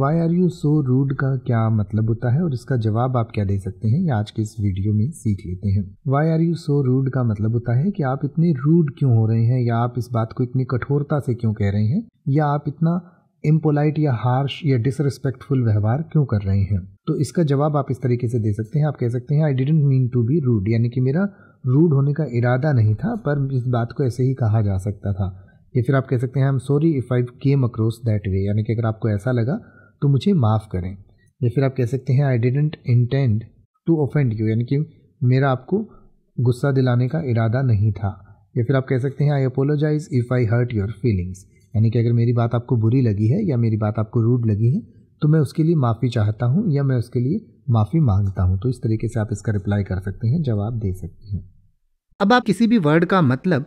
Y are you so rude का क्या मतलब होता है और इसका जवाब आप क्या दे सकते हैं आज के इस वीडियो में सीख लेते हैं why are you so rude का मतलब होता है कि आप इतने रूड क्यों हो रहे हैं या आप इस बात को इतनी कठोरता से क्यों कह रहे हैं या आप इतना इम्पोलाइट या हार्श या डिसरिस्पेक्टफुल व्यवहार क्यों कर रहे हैं तो इसका जवाब आप इस तरीके से दे सकते हैं आप कह सकते हैं I didn't mean to be rude यानी कि मेरा रूड होने का इरादा नहीं था पर इस बात को ऐसे ही कहा जा सकता था या फिर आप कह सकते हैं I am sorry if I came across that way यानी कि अगर आपको ऐसा लगा तो मुझे माफ़ करें या फिर आप कह सकते हैं I didn't intend to offend you यानी कि मेरा आपको गुस्सा दिलाने का इरादा नहीं था या फिर आप कह सकते हैं I apologise if I hurt your feelings यानी कि अगर मेरी बात आपको बुरी लगी है या मेरी बात आपको रूड लगी है तो मैं उसके लिए माफ़ी चाहता हूँ या मैं उसके लिए माफ़ी मांगता हूँ तो इस तरीके से आप इसका रिप्लाई कर सकते हैं जवाब दे सकते हैं अब आप किसी भी वर्ड का मतलब